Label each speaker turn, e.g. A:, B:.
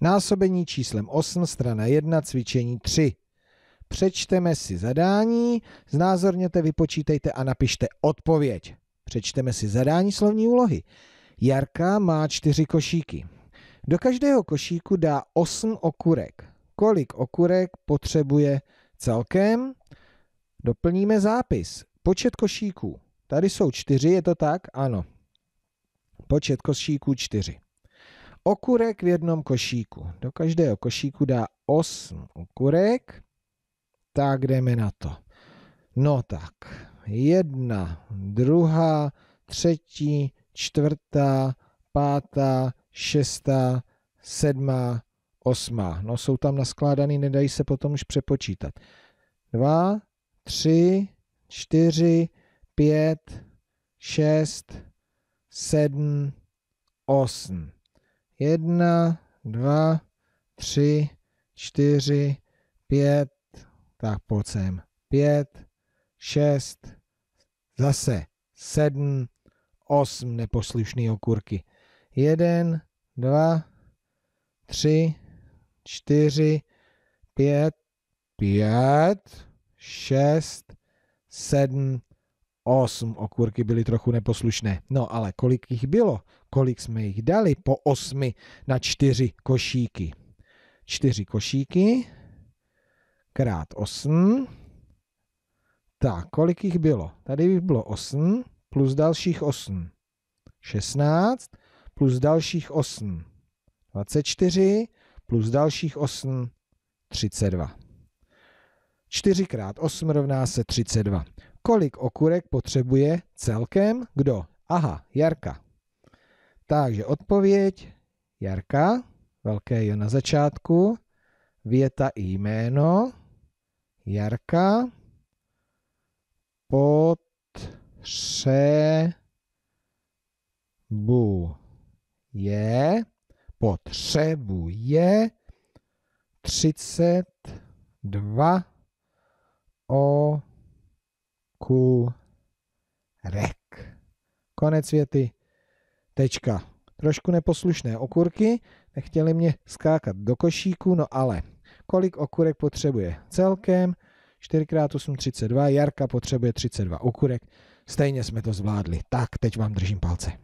A: Násobení číslem 8, strana 1, cvičení 3. Přečteme si zadání, znázorněte, vypočítejte a napište odpověď. Přečteme si zadání slovní úlohy. Jarka má čtyři košíky. Do každého košíku dá 8 okurek. Kolik okurek potřebuje celkem? Doplníme zápis. Počet košíků. Tady jsou čtyři, je to tak? Ano. Počet košíků čtyři okurek v jednom košíku. Do každého košíku dá 8 okurek. Tak jdeme na to. No tak, jedna, druhá, třetí, čtvrtá, pátá, šestá, sedmá, osmá. No jsou tam naskládaný, nedají se potom už přepočítat. Dva, tři, čtyři, pět, šest, sedm, osm. Jedna, dva, tři, čtyři, pět, tak pojď sem. Pět, šest, zase sedm, osm neposlušný okurky. Jeden, dva, tři, čtyři, pět, pět, šest, sedm, osm okurky byly trochu neposlušné. No ale kolik jich bylo? Kolik jsme jich dali po osmi na čtyři košíky? Čtyři košíky krát osm. Tak, kolik jich bylo? Tady by bylo 8 plus dalších 8. 16 plus dalších 8. 24 plus dalších 8. 32. 4 krát 8 rovná se 32 kolik okurek potřebuje celkem kdo? Aha, Jarka. Takže odpověď Jarka, velké je na začátku, věta i jméno, Jarka, potřebuje, potřebuje 32 o cool rek. Konec věty. Tečka. Trošku neposlušné okurky, nechtěli mě skákat do košíku, no ale kolik okurek potřebuje celkem? 4x8, 32, Jarka potřebuje 32 okurek, stejně jsme to zvládli. Tak, teď vám držím palce.